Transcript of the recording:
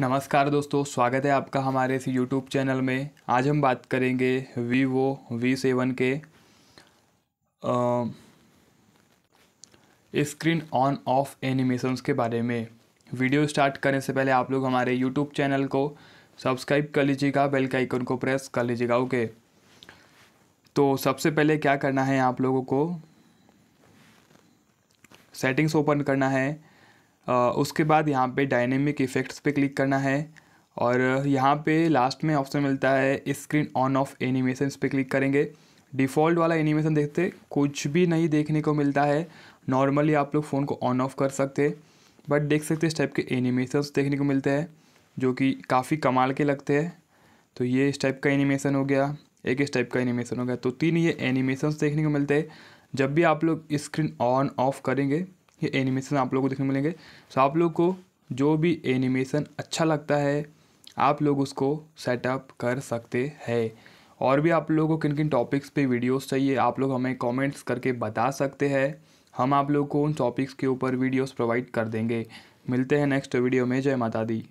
नमस्कार दोस्तों स्वागत है आपका हमारे इस यूट्यूब चैनल में आज हम बात करेंगे Vivo वी सेवन के स्क्रीन ऑन ऑफ एनिमेशंस के बारे में वीडियो स्टार्ट करने से पहले आप लोग हमारे यूट्यूब चैनल को सब्सक्राइब कर लीजिएगा बेल के आइकन को प्रेस कर लीजिएगा ओके तो सबसे पहले क्या करना है आप लोगों को सेटिंग्स ओपन करना है उसके बाद यहाँ पे डायनेमिक इफ़ेक्ट्स पे क्लिक करना है और यहाँ पे लास्ट में ऑप्शन मिलता है स्क्रीन ऑन ऑफ एनिमेशन पे क्लिक करेंगे डिफ़ॉल्ट वाला एनिमेशन देखते कुछ भी नहीं देखने को मिलता है नॉर्मली आप लोग फ़ोन को ऑन ऑफ कर सकते बट देख सकते इस टाइप के एनिमेशन देखने को मिलते हैं जो कि काफ़ी कमाल के लगते हैं तो ये इस टाइप का एनिमेशन हो गया एक इस टाइप का एनिमेशन हो गया तो तीन ये एनिमेशन देखने को मिलते हैं जब भी आप लोग स्क्रीन ऑन ऑफ करेंगे ये एनिमेशन आप लोग को देखने मिलेंगे सो आप लोग को जो भी एनिमेशन अच्छा लगता है आप लोग उसको सेटअप कर सकते हैं और भी आप लोगों को किन किन टॉपिक्स पे वीडियोस चाहिए आप लोग हमें कमेंट्स करके बता सकते हैं हम आप लोग को उन टॉपिक्स के ऊपर वीडियोस प्रोवाइड कर देंगे मिलते हैं नेक्स्ट वीडियो में जय माता दी